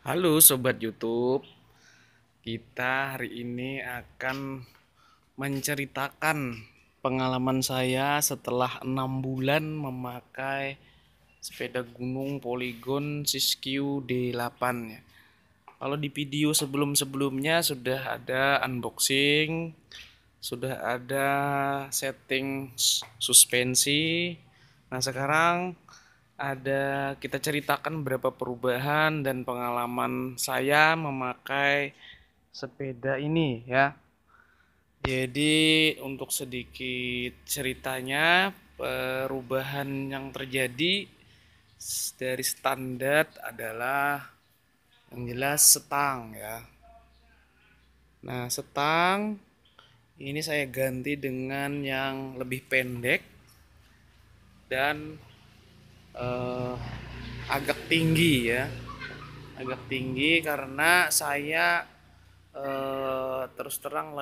Halo sobat YouTube, kita hari ini akan menceritakan pengalaman saya setelah enam bulan memakai sepeda gunung Polygon Siskiyou D8 Kalau di video sebelum-sebelumnya sudah ada unboxing, sudah ada setting suspensi. Nah sekarang ada kita ceritakan berapa perubahan dan pengalaman saya memakai sepeda ini ya. Jadi untuk sedikit ceritanya perubahan yang terjadi dari standar adalah yang jelas setang ya. Nah, setang ini saya ganti dengan yang lebih pendek dan uh, agak tinggi ya agak tinggi karena saya uh, terus terang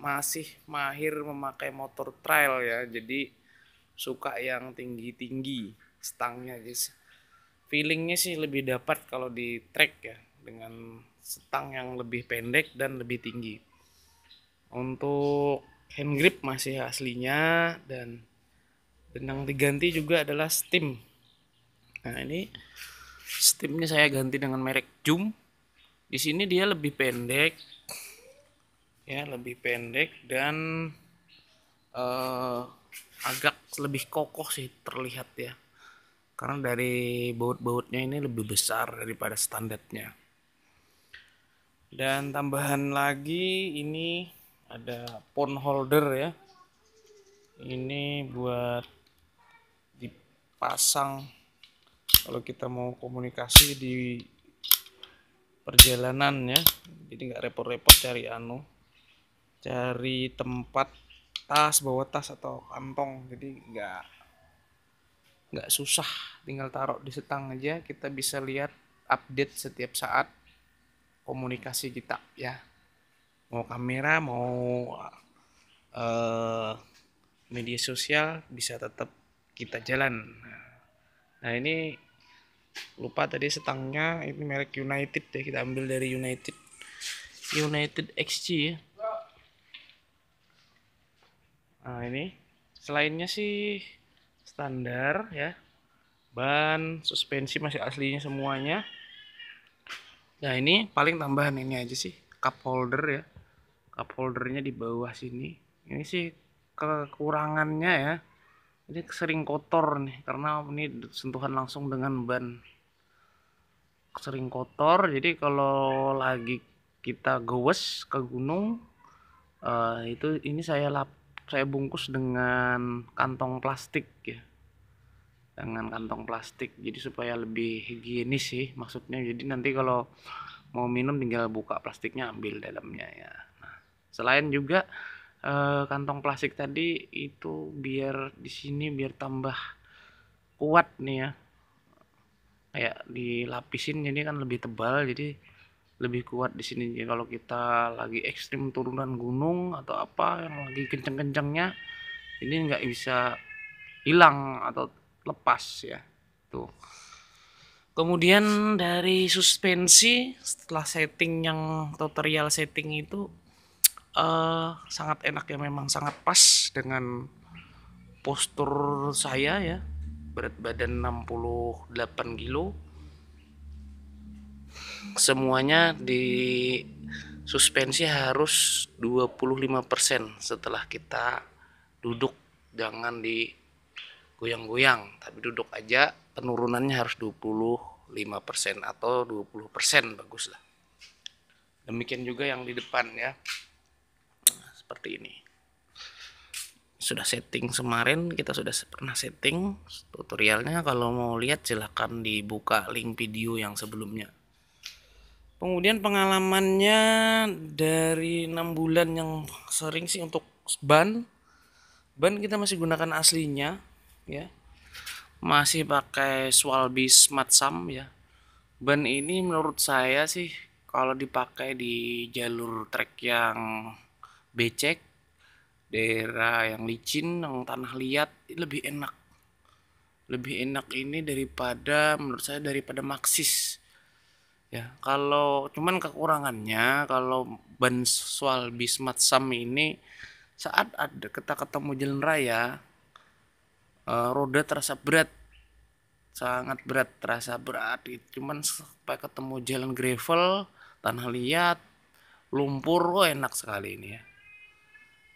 masih mahir memakai motor trail ya jadi suka yang tinggi tinggi stangnya guys feelingnya sih lebih dapat kalau di track ya dengan stang yang lebih pendek dan lebih tinggi untuk hand grip masih aslinya dan benang diganti juga adalah steam Nah, ini steamnya saya ganti dengan merek Jum. Di sini dia lebih pendek. Ya, lebih pendek dan uh, agak lebih kokoh sih terlihat ya. Karena dari baut-bautnya ini lebih besar daripada standarnya. Dan tambahan lagi ini ada phone holder ya. Ini buat dipasang kalau kita mau komunikasi di perjalanan ya jadi nggak repot-repot cari anu cari tempat tas bawa tas atau kantong jadi nggak nggak susah tinggal taruh di setang aja kita bisa lihat update setiap saat komunikasi kita ya mau kamera mau uh, media sosial bisa tetap kita jalan nah ini lupa tadi setangnya ini merek United ya kita ambil dari United United XG ya nah ini selainnya sih standar ya ban suspensi masih aslinya semuanya nah ini paling tambahan ini aja sih cup holder ya cup holdernya di bawah sini ini sih kekurangannya ya ini sering kotor nih karena ini sentuhan langsung dengan ban sering kotor jadi kalau lagi kita gowes ke gunung uh, itu ini saya lap saya bungkus dengan kantong plastik ya dengan kantong plastik jadi supaya lebih higienis sih maksudnya jadi nanti kalau mau minum tinggal buka plastiknya ambil dalamnya ya nah, selain juga Eh, kantong plastik tadi itu biar di sini biar tambah kuat nih ya kayak dilapisin jadi kan lebih tebal jadi lebih kuat di sini jadi kalau kita lagi ekstrim turunan gunung atau apa yang lagi kenceng-kencengnya ini nggak bisa hilang atau lepas ya tuh kemudian dari suspensi setelah setting yang tutorial setting itu uh, sangat enak ya memang sangat pas dengan postur saya ya berat badan 68 kilo semuanya di suspensi harus 25% setelah kita duduk jangan di goyang-goyang tapi duduk aja penurunannya harus 25% atau 20% bagus lah demikian juga yang di depan ya seperti ini sudah setting kemarin kita sudah pernah setting tutorialnya kalau mau lihat silahkan dibuka link video yang sebelumnya kemudian pengalamannya dari enam bulan yang sering sih untuk ban ban kita masih gunakan aslinya ya masih pakai Smart Sam ya ban ini menurut saya sih kalau dipakai di jalur trek yang becek daerah yang licin yang tanah liat lebih enak lebih enak ini daripada menurut saya daripada Maxis ya kalau cuman kekurangannya kalau ban soal bismat sam ini saat ada kita ketemu jalan raya uh, roda terasa berat sangat berat terasa berat cuman sampai ketemu jalan gravel tanah liat lumpur oh enak sekali ini ya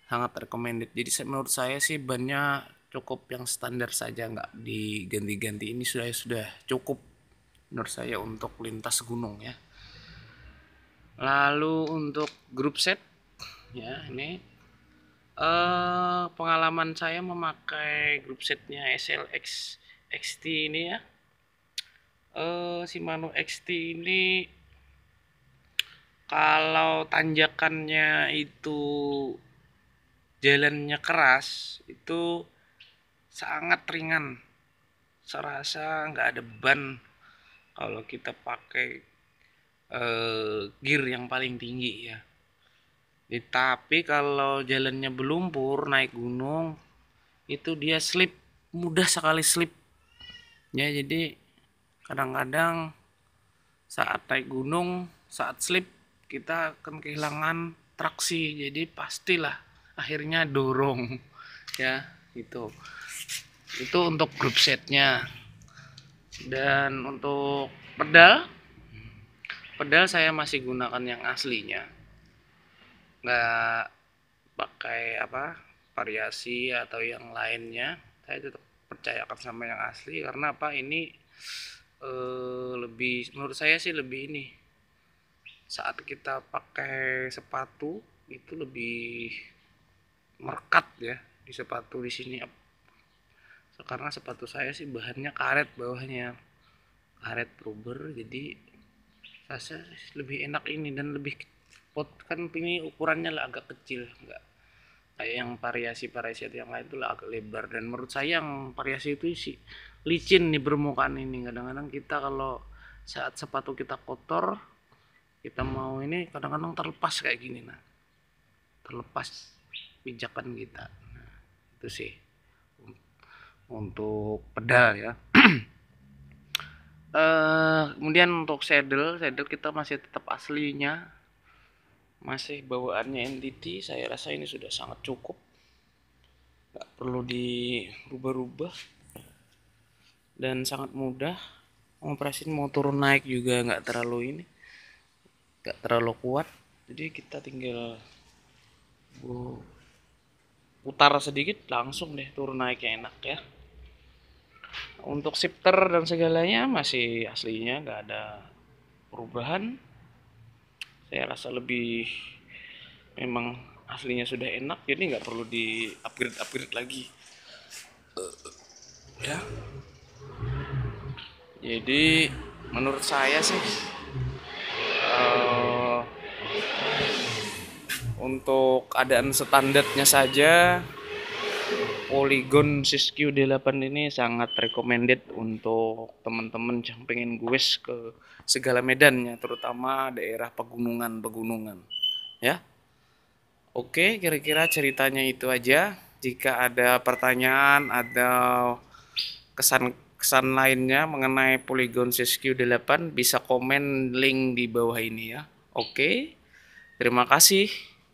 sangat recommended jadi menurut saya sih bannya cukup yang standar saja nggak diganti-ganti ini sudah sudah cukup menurut saya untuk lintas gunung ya lalu untuk grup set ya ini eh, pengalaman saya memakai grup setnya SLX XT ini ya eh, Shimano XT ini kalau tanjakannya itu jalannya keras itu sangat ringan serasa nggak ada beban kalau kita pakai eh, gear yang paling tinggi ya Tetapi tapi kalau jalannya berlumpur naik gunung itu dia slip mudah sekali slip ya jadi kadang-kadang saat naik gunung saat slip kita akan kehilangan traksi jadi pastilah akhirnya dorong ya itu itu untuk grup setnya dan untuk pedal pedal saya masih gunakan yang aslinya nggak pakai apa variasi atau yang lainnya saya tetap percayakan sama yang asli karena apa ini e, lebih menurut saya sih lebih ini saat kita pakai sepatu itu lebih merekat ya di sepatu di sini karena sepatu saya sih bahannya karet bawahnya karet rubber jadi rasa lebih enak ini dan lebih pot kan ini ukurannya lah agak kecil enggak kayak yang variasi variasi yang lain itu lah agak lebar dan menurut saya yang variasi itu sih licin nih permukaan ini kadang-kadang kita kalau saat sepatu kita kotor kita mau ini kadang-kadang terlepas kayak gini nah terlepas pijakan kita nah, itu sih untuk pedal ya Uh, kemudian untuk saddle, saddle kita masih tetap aslinya, masih bawaannya NTT. Saya rasa ini sudah sangat cukup, nggak perlu dirubah-rubah dan sangat mudah. Ngoperasin motor naik juga nggak terlalu ini, nggak terlalu kuat. Jadi kita tinggal bu utara sedikit langsung deh turun naiknya enak ya untuk shifter dan segalanya masih aslinya nggak ada perubahan saya rasa lebih memang aslinya sudah enak jadi nggak perlu di upgrade upgrade lagi ya jadi menurut saya sih untuk keadaan standarnya saja Polygon Siskiyou D8 ini sangat recommended untuk teman-teman yang pengen gues ke segala medannya terutama daerah pegunungan-pegunungan ya Oke kira-kira ceritanya itu aja jika ada pertanyaan atau kesan kesan lainnya mengenai Polygon Siskiyou D8 bisa komen link di bawah ini ya Oke terima kasih